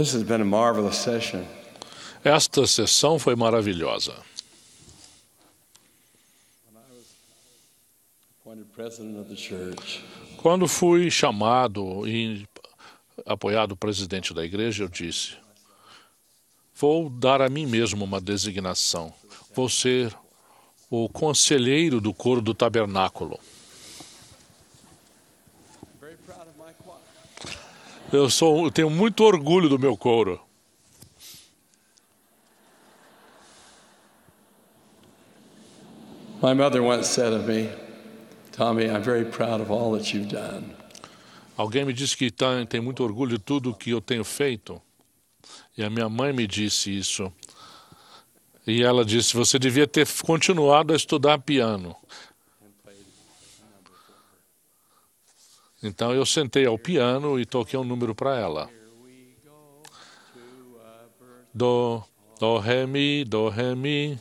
This has been a marvelous session. Esta sessão foi maravilhosa. Quando fui chamado e apoiado presidente da igreja, eu disse: Vou dar a mim mesmo uma designação. Vou ser o conselheiro do coro do tabernáculo. Eu sou, eu tenho muito orgulho do meu couro. My mother once said of me, Tommy, I'm very proud of all that you've done. Alguém me disse que tá, tem muito orgulho de tudo que eu tenho feito. E a minha mãe me disse isso. E ela disse: você devia ter continuado a estudar piano. Então eu sentei ao piano e toquei um número para ela. Do, do, ré, mi, do, ré, mi.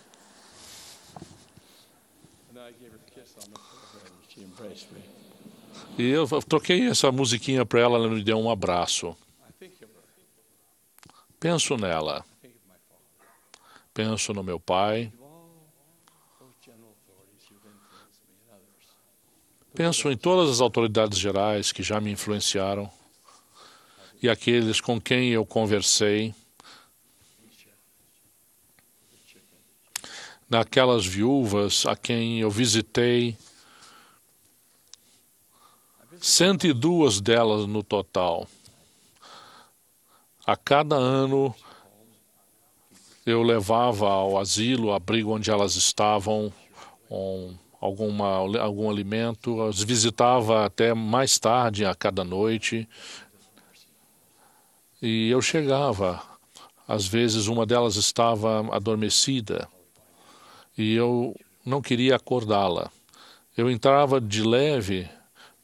E eu toquei essa musiquinha para ela, ela me deu um abraço. Penso nela. Penso no meu pai. Penso em todas as autoridades gerais que já me influenciaram e aqueles com quem eu conversei naquelas viúvas a quem eu visitei, 102 delas no total. A cada ano eu levava ao asilo, abrigo onde elas estavam, um alguma, algum alimento, os visitava até mais tarde a cada noite. E eu chegava, às vezes uma delas estava adormecida e eu não queria acordá-la. Eu entrava de leve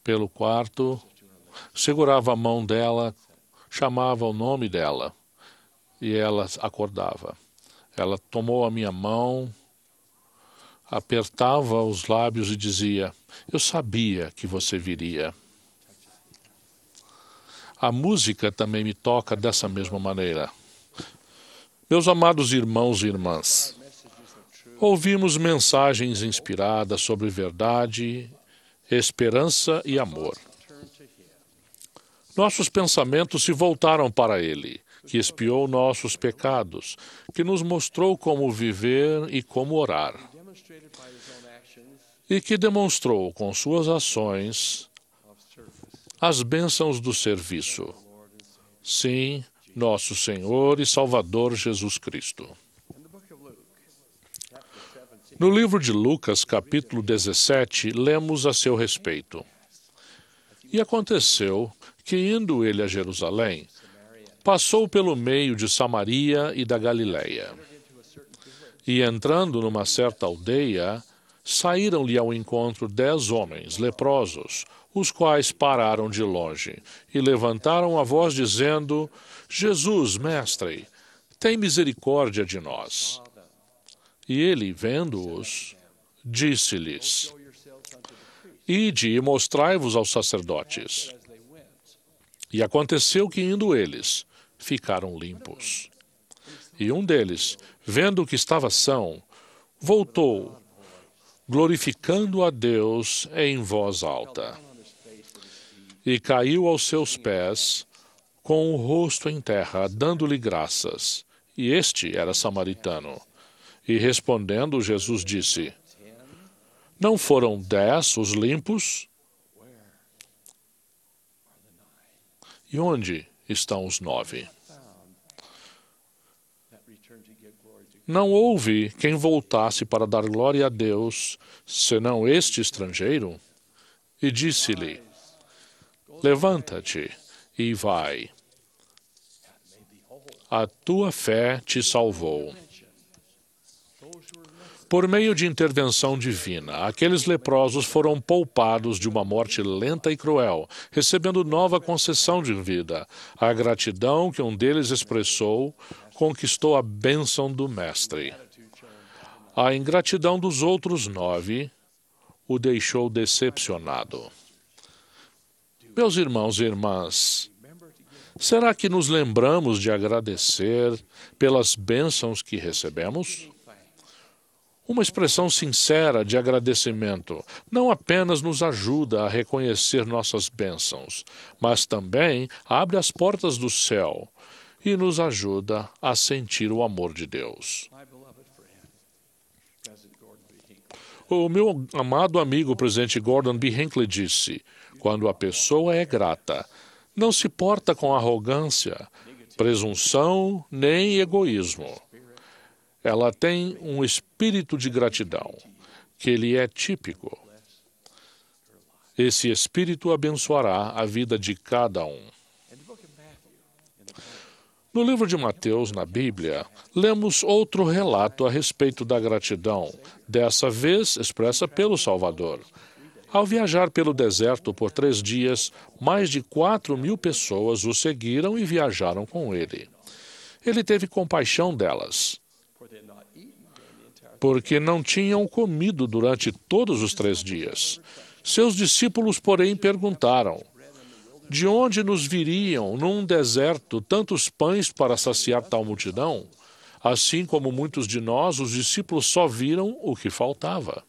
pelo quarto, segurava a mão dela, chamava o nome dela e ela acordava. Ela tomou a minha mão apertava os lábios e dizia: Eu sabia que você viria. A música também me toca dessa mesma maneira. Meus amados irmãos e irmãs, ouvimos mensagens inspiradas sobre verdade, esperança e amor. Nossos pensamentos se voltaram para Ele, que espiou nossos pecados, que nos mostrou como viver e como orar e que demonstrou com suas ações as bênçãos do serviço. Sim, nosso Senhor e Salvador Jesus Cristo. No livro de Lucas, capítulo 17, lemos a seu respeito. E aconteceu que, indo ele a Jerusalém, passou pelo meio de Samaria e da Galiléia. E entrando numa certa aldeia, saíram-lhe ao encontro dez homens leprosos, os quais pararam de longe e levantaram a voz dizendo: Jesus, mestre, tem misericórdia de nós. E ele, vendo-os, disse-lhes: Ide e mostrai-vos aos sacerdotes. E aconteceu que, indo eles, ficaram limpos. E um deles, vendo que estava são, voltou, glorificando a Deus em voz alta. E caiu aos seus pés, com o rosto em terra, dando-lhe graças. E este era samaritano. E respondendo, Jesus disse: Não foram dez os limpos? E onde estão os nove? Não houve quem voltasse para dar glória a Deus, senão este estrangeiro. E disse-lhe: Levanta-te e vai. A tua fé te salvou. Por meio de intervenção divina, aqueles leprosos foram poupados de uma morte lenta e cruel, recebendo nova concessão de vida. A gratidão que um deles expressou conquistou a bênção do Mestre. A ingratidão dos outros nove o deixou decepcionado. Meus irmãos e irmãs, será que nos lembramos de agradecer pelas bênçãos que recebemos? Uma expressão sincera de agradecimento não apenas nos ajuda a reconhecer nossas bênçãos, mas também abre as portas do céu e nos ajuda a sentir o amor de Deus. O meu amado amigo presidente Gordon B. Hinckley disse: quando a pessoa é grata, não se porta com arrogância, presunção nem egoísmo. Ela tem um espírito de gratidão, que lhe é típico. Esse espírito abençoará a vida de cada um. No livro de Mateus, na Bíblia, lemos outro relato a respeito da gratidão, dessa vez expressa pelo Salvador. Ao viajar pelo deserto por três dias, mais de quatro mil pessoas o seguiram e viajaram com ele. Ele teve compaixão delas, porque não tinham comido durante todos os três dias. Seus discípulos, porém, perguntaram: de onde nos viriam, num deserto, tantos pães para saciar tal multidão? Assim como muitos de nós, os discípulos só viram o que faltava.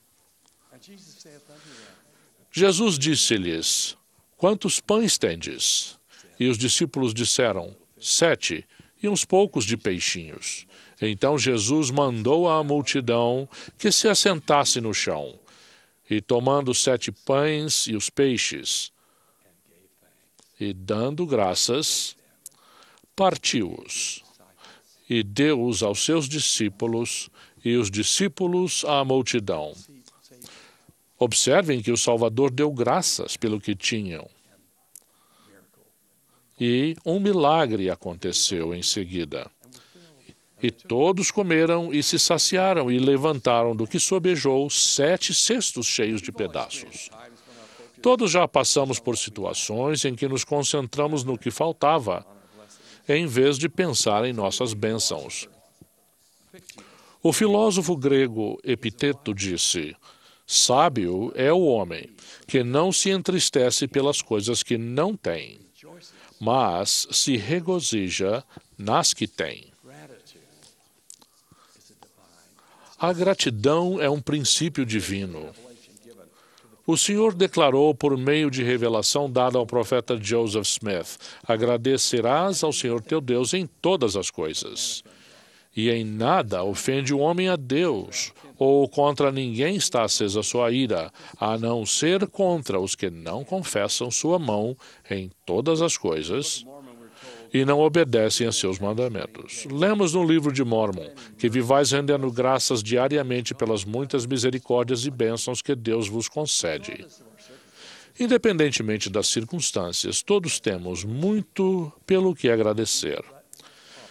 Jesus disse-lhes: Quantos pães tendes? E os discípulos disseram: Sete, e uns poucos de peixinhos. Então Jesus mandou à multidão que se assentasse no chão. E tomando sete pães e os peixes, e dando graças, partiu-os e deu-os aos seus discípulos e os discípulos à multidão. Observem que o Salvador deu graças pelo que tinham. E um milagre aconteceu em seguida. E todos comeram e se saciaram e levantaram do que sobejou sete cestos cheios de pedaços. Todos já passamos por situações em que nos concentramos no que faltava, em vez de pensar em nossas bênçãos. O filósofo grego Epiteto disse: Sábio é o homem que não se entristece pelas coisas que não tem, mas se regozija nas que tem. A gratidão é um princípio divino o Senhor declarou por meio de revelação dada ao profeta Joseph Smith: Agradecerás ao Senhor teu Deus em todas as coisas. E em nada ofende o homem a Deus, ou contra ninguém está acesa sua ira, a não ser contra os que não confessam sua mão em todas as coisas e não obedecem a seus mandamentos. Lemos no livro de Mormon que vivais rendendo graças diariamente pelas muitas misericórdias e bênçãos que Deus vos concede. Independentemente das circunstâncias, todos temos muito pelo que agradecer.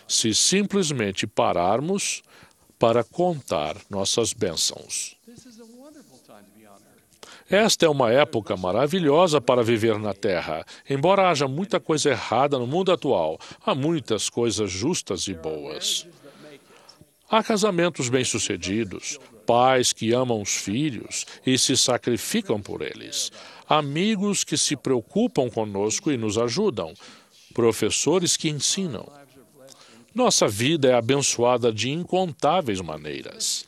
Se simplesmente pararmos para contar nossas bênçãos. Esta é uma época maravilhosa para viver na Terra. Embora haja muita coisa errada no mundo atual, há muitas coisas justas e boas. Há casamentos bem-sucedidos, pais que amam os filhos e se sacrificam por eles, amigos que se preocupam conosco e nos ajudam, professores que ensinam. Nossa vida é abençoada de incontáveis maneiras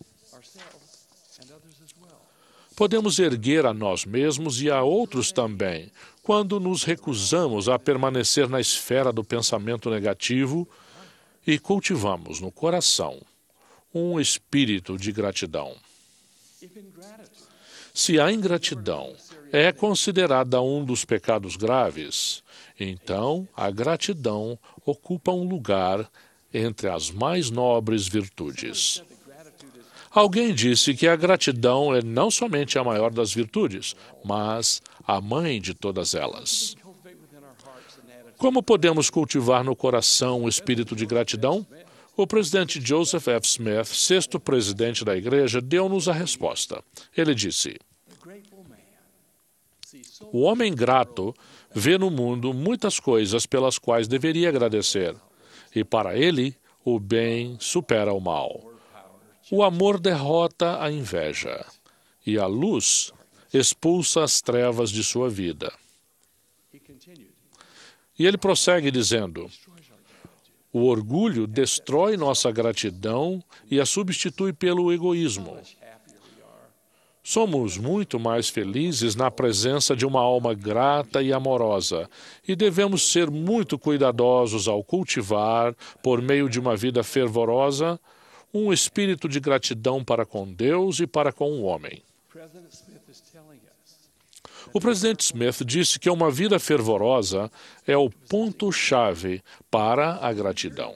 podemos erguer a nós mesmos e a outros também, quando nos recusamos a permanecer na esfera do pensamento negativo e cultivamos no coração um espírito de gratidão. Se a ingratidão é considerada um dos pecados graves, então a gratidão ocupa um lugar entre as mais nobres virtudes. Alguém disse que a gratidão é não somente a maior das virtudes, mas a mãe de todas elas. Como podemos cultivar no coração o espírito de gratidão? O presidente Joseph F. Smith, sexto presidente da igreja, deu-nos a resposta. Ele disse: O homem grato vê no mundo muitas coisas pelas quais deveria agradecer, e para ele o bem supera o mal. O amor derrota a inveja, e a luz expulsa as trevas de sua vida. E ele prossegue dizendo: O orgulho destrói nossa gratidão e a substitui pelo egoísmo. Somos muito mais felizes na presença de uma alma grata e amorosa, e devemos ser muito cuidadosos ao cultivar, por meio de uma vida fervorosa, um espírito de gratidão para com Deus e para com o homem. O presidente Smith disse que uma vida fervorosa é o ponto-chave para a gratidão.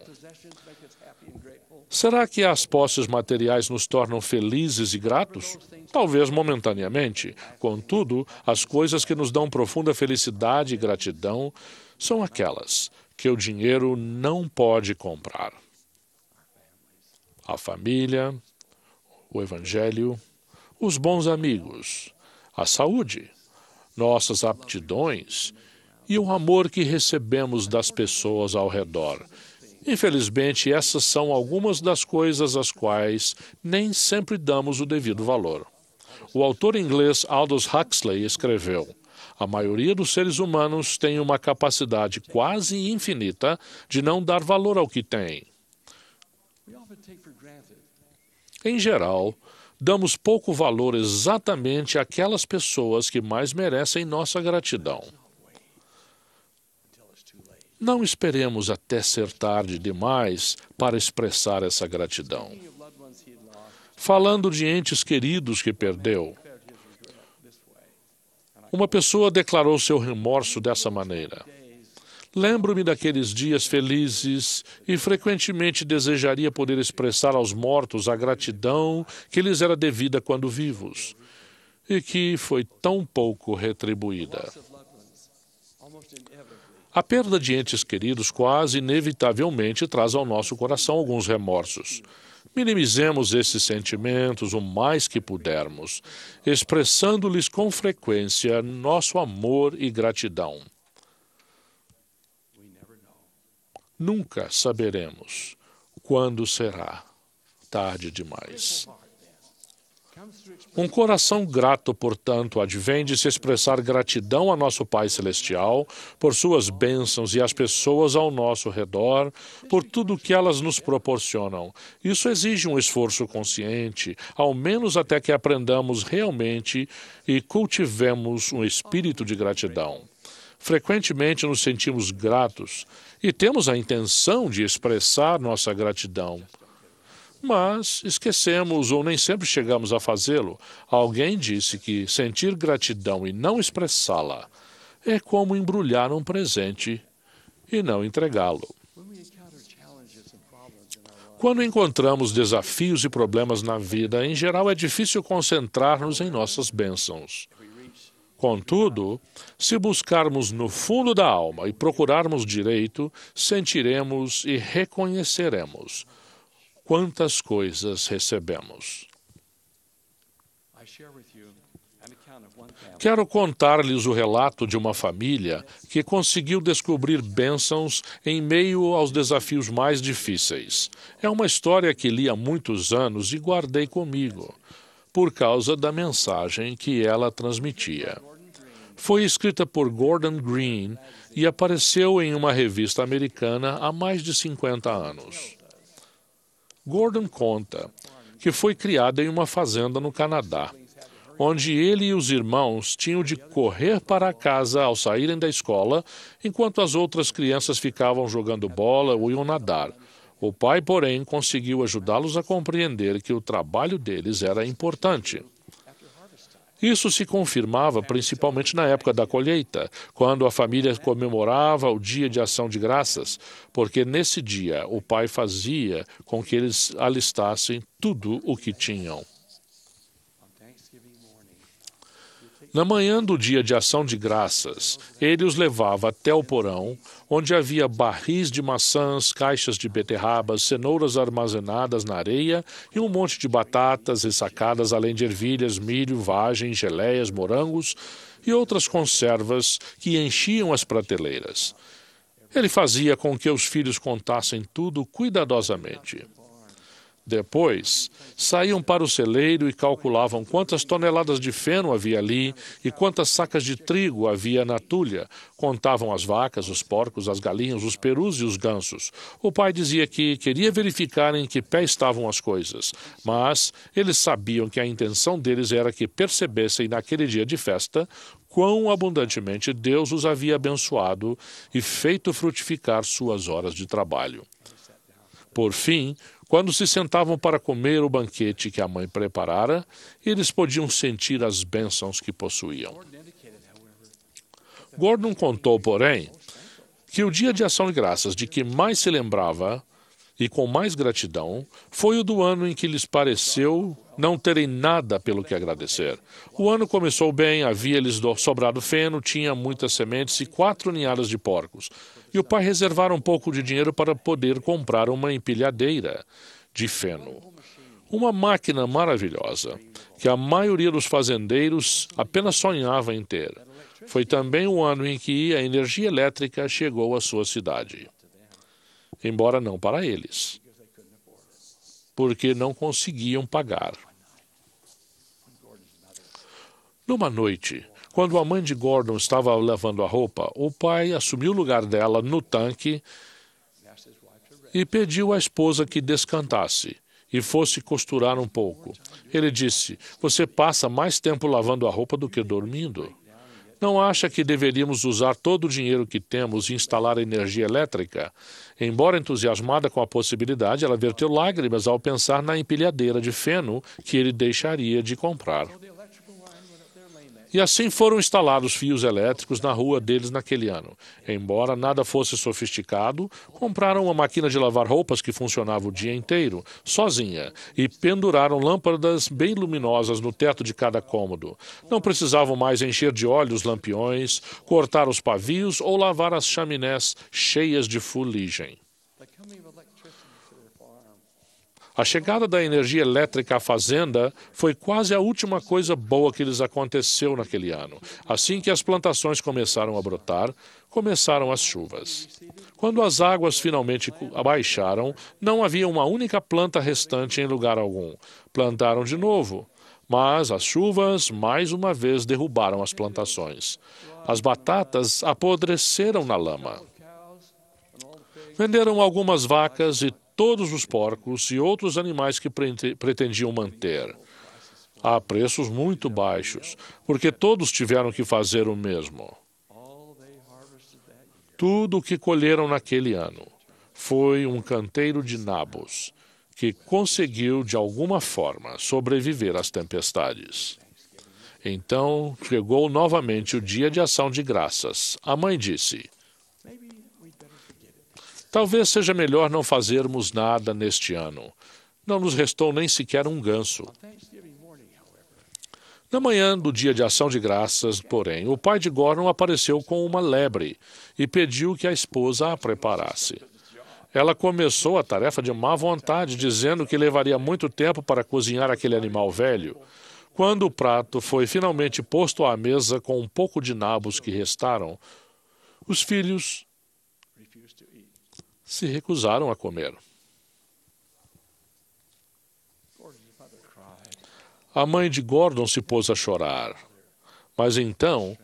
Será que as posses materiais nos tornam felizes e gratos? Talvez momentaneamente. Contudo, as coisas que nos dão profunda felicidade e gratidão são aquelas que o dinheiro não pode comprar a família, o evangelho, os bons amigos, a saúde, nossas aptidões e o amor que recebemos das pessoas ao redor. Infelizmente, essas são algumas das coisas às quais nem sempre damos o devido valor. O autor inglês Aldous Huxley escreveu: A maioria dos seres humanos tem uma capacidade quase infinita de não dar valor ao que tem. Em geral, damos pouco valor exatamente àquelas pessoas que mais merecem nossa gratidão. Não esperemos até ser tarde demais para expressar essa gratidão. Falando de entes queridos que perdeu, uma pessoa declarou seu remorso dessa maneira. Lembro-me daqueles dias felizes e frequentemente desejaria poder expressar aos mortos a gratidão que lhes era devida quando vivos e que foi tão pouco retribuída. A perda de entes queridos quase inevitavelmente traz ao nosso coração alguns remorsos. Minimizemos esses sentimentos o mais que pudermos, expressando-lhes com frequência nosso amor e gratidão. Nunca saberemos quando será tarde demais. Um coração grato, portanto, advém de se expressar gratidão a nosso Pai Celestial por suas bênçãos e às pessoas ao nosso redor, por tudo que elas nos proporcionam. Isso exige um esforço consciente, ao menos até que aprendamos realmente e cultivemos um espírito de gratidão. Frequentemente nos sentimos gratos e temos a intenção de expressar nossa gratidão. Mas esquecemos ou nem sempre chegamos a fazê-lo. Alguém disse que sentir gratidão e não expressá-la é como embrulhar um presente e não entregá-lo. Quando encontramos desafios e problemas na vida, em geral é difícil concentrar-nos em nossas bênçãos. Contudo, se buscarmos no fundo da alma e procurarmos direito, sentiremos e reconheceremos quantas coisas recebemos. Quero contar-lhes o relato de uma família que conseguiu descobrir bênçãos em meio aos desafios mais difíceis. É uma história que li há muitos anos e guardei comigo, por causa da mensagem que ela transmitia foi escrita por Gordon Green e apareceu em uma revista americana há mais de 50 anos. Gordon conta que foi criada em uma fazenda no Canadá, onde ele e os irmãos tinham de correr para casa ao saírem da escola, enquanto as outras crianças ficavam jogando bola ou iam nadar. O pai, porém, conseguiu ajudá-los a compreender que o trabalho deles era importante. Isso se confirmava principalmente na época da colheita, quando a família comemorava o Dia de Ação de Graças, porque nesse dia o pai fazia com que eles alistassem tudo o que tinham. Na manhã do dia de ação de graças, ele os levava até o porão, onde havia barris de maçãs, caixas de beterrabas, cenouras armazenadas na areia e um monte de batatas ressacadas, além de ervilhas, milho, vagem, geleias, morangos e outras conservas que enchiam as prateleiras. Ele fazia com que os filhos contassem tudo cuidadosamente. Depois, saíam para o celeiro e calculavam quantas toneladas de feno havia ali e quantas sacas de trigo havia na tulha. Contavam as vacas, os porcos, as galinhas, os perus e os gansos. O pai dizia que queria verificar em que pé estavam as coisas, mas eles sabiam que a intenção deles era que percebessem naquele dia de festa quão abundantemente Deus os havia abençoado e feito frutificar suas horas de trabalho. Por fim, quando se sentavam para comer o banquete que a mãe preparara, eles podiam sentir as bênçãos que possuíam. Gordon contou, porém, que o dia de ação de graças de que mais se lembrava e com mais gratidão foi o do ano em que lhes pareceu não terem nada pelo que agradecer. O ano começou bem, havia-lhes sobrado feno, tinha muitas sementes e quatro ninhadas de porcos. E o pai reservara um pouco de dinheiro para poder comprar uma empilhadeira de feno. Uma máquina maravilhosa, que a maioria dos fazendeiros apenas sonhava em ter. Foi também o ano em que a energia elétrica chegou à sua cidade embora não para eles, porque não conseguiam pagar. Numa noite, quando a mãe de Gordon estava lavando a roupa, o pai assumiu o lugar dela no tanque e pediu à esposa que descantasse e fosse costurar um pouco. Ele disse: Você passa mais tempo lavando a roupa do que dormindo. Não acha que deveríamos usar todo o dinheiro que temos e instalar energia elétrica? Embora entusiasmada com a possibilidade, ela verteu lágrimas ao pensar na empilhadeira de feno que ele deixaria de comprar. E assim foram instalados fios elétricos na rua deles naquele ano. Embora nada fosse sofisticado, compraram uma máquina de lavar roupas que funcionava o dia inteiro, sozinha, e penduraram lâmpadas bem luminosas no teto de cada cômodo. Não precisavam mais encher de óleo os lampiões, cortar os pavios ou lavar as chaminés cheias de fuligem. A chegada da energia elétrica à fazenda foi quase a última coisa boa que lhes aconteceu naquele ano. Assim que as plantações começaram a brotar, começaram as chuvas. Quando as águas finalmente abaixaram, não havia uma única planta restante em lugar algum. Plantaram de novo, mas as chuvas mais uma vez derrubaram as plantações. As batatas apodreceram na lama. Venderam algumas vacas e todos os porcos e outros animais que pretendiam manter, a preços muito baixos, porque todos tiveram que fazer o mesmo. Tudo o que colheram naquele ano foi um canteiro de nabos que conseguiu, de alguma forma, sobreviver às tempestades. Então chegou novamente o dia de ação de graças. A mãe disse: Talvez seja melhor não fazermos nada neste ano. Não nos restou nem sequer um ganso. Na manhã do dia de ação de graças, porém, o pai de Gordon apareceu com uma lebre e pediu que a esposa a preparasse. Ela começou a tarefa de má vontade, dizendo que levaria muito tempo para cozinhar aquele animal velho. Quando o prato foi finalmente posto à mesa com um pouco de nabos que restaram, os filhos se recusaram a comer. A mãe de Gordon se pôs a chorar. Mas então,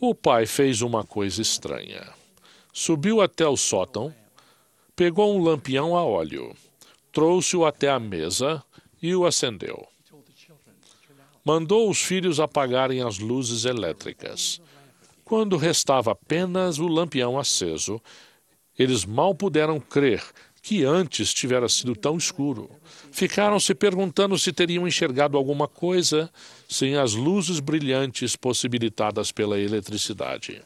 o pai fez uma coisa estranha. Subiu até o sótão, pegou um lampião a óleo, trouxe-o até a mesa e o acendeu. Mandou os filhos apagarem as luzes elétricas. Quando restava apenas o lampião aceso, eles mal puderam crer que antes tivera sido tão escuro. Ficaram se perguntando se teriam enxergado alguma coisa sem as luzes brilhantes possibilitadas pela eletricidade.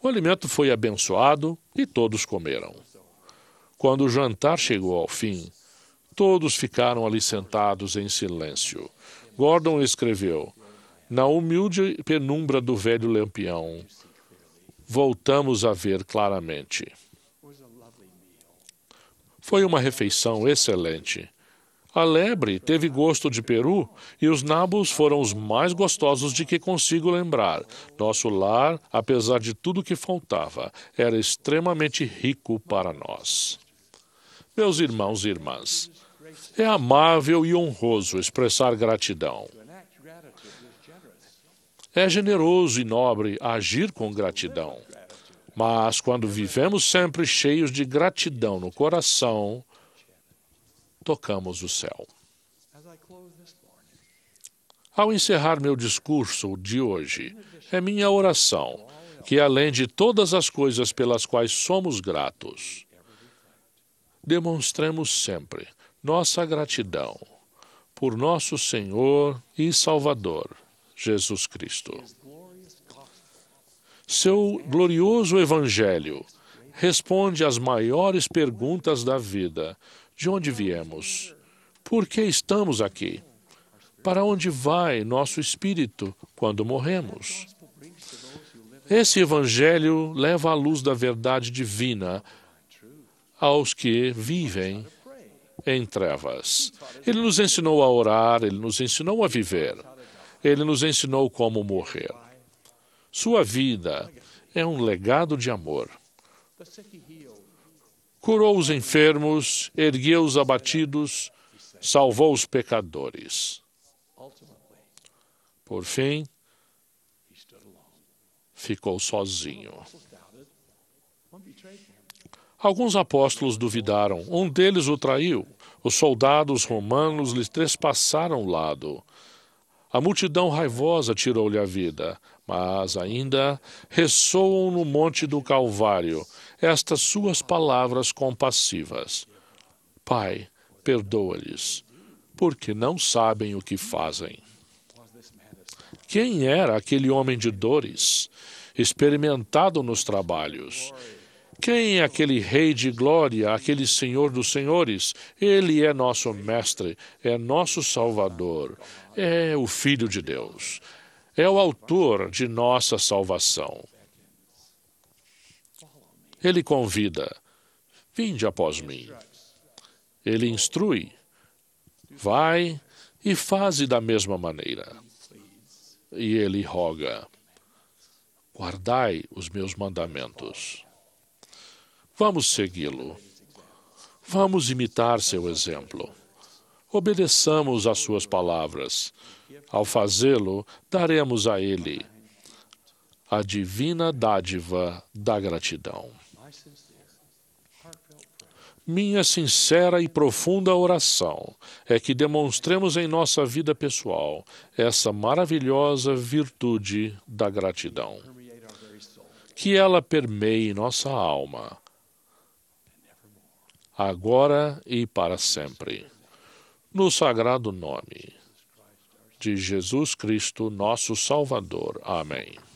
O alimento foi abençoado e todos comeram. Quando o jantar chegou ao fim, todos ficaram ali sentados em silêncio. Gordon escreveu: Na humilde penumbra do velho lampião, voltamos a ver claramente. Foi uma refeição excelente. A lebre teve gosto de peru e os nabos foram os mais gostosos de que consigo lembrar. Nosso lar, apesar de tudo que faltava, era extremamente rico para nós. Meus irmãos e irmãs, é amável e honroso expressar gratidão. É generoso e nobre agir com gratidão. Mas quando vivemos sempre cheios de gratidão no coração, tocamos o céu. Ao encerrar meu discurso de hoje, é minha oração que, além de todas as coisas pelas quais somos gratos, demonstremos sempre nossa gratidão por nosso Senhor e Salvador, Jesus Cristo. Seu glorioso Evangelho responde às maiores perguntas da vida: de onde viemos? Por que estamos aqui? Para onde vai nosso espírito quando morremos? Esse Evangelho leva a luz da verdade divina aos que vivem em trevas. Ele nos ensinou a orar, ele nos ensinou a viver. Ele nos ensinou como morrer. Sua vida é um legado de amor. Curou os enfermos, ergueu os abatidos, salvou os pecadores. Por fim, ficou sozinho. Alguns apóstolos duvidaram. Um deles o traiu. Os soldados romanos lhe trespassaram o lado. A multidão raivosa tirou-lhe a vida, mas ainda ressoam no monte do Calvário estas suas palavras compassivas: Pai, perdoa-lhes, porque não sabem o que fazem. Quem era aquele homem de dores, experimentado nos trabalhos, quem é aquele Rei de glória, aquele Senhor dos Senhores? Ele é nosso Mestre, é nosso Salvador, é o Filho de Deus, é o Autor de nossa salvação. Ele convida: Vinde após mim. Ele instrui: Vai e faze da mesma maneira. E ele roga: Guardai os meus mandamentos. Vamos segui-lo. Vamos imitar seu exemplo. Obedeçamos às suas palavras. Ao fazê-lo, daremos a ele a divina dádiva da gratidão. Minha sincera e profunda oração é que demonstremos em nossa vida pessoal essa maravilhosa virtude da gratidão. Que ela permeie nossa alma, agora e para sempre. No sagrado nome de Jesus Cristo, nosso Salvador. Amém.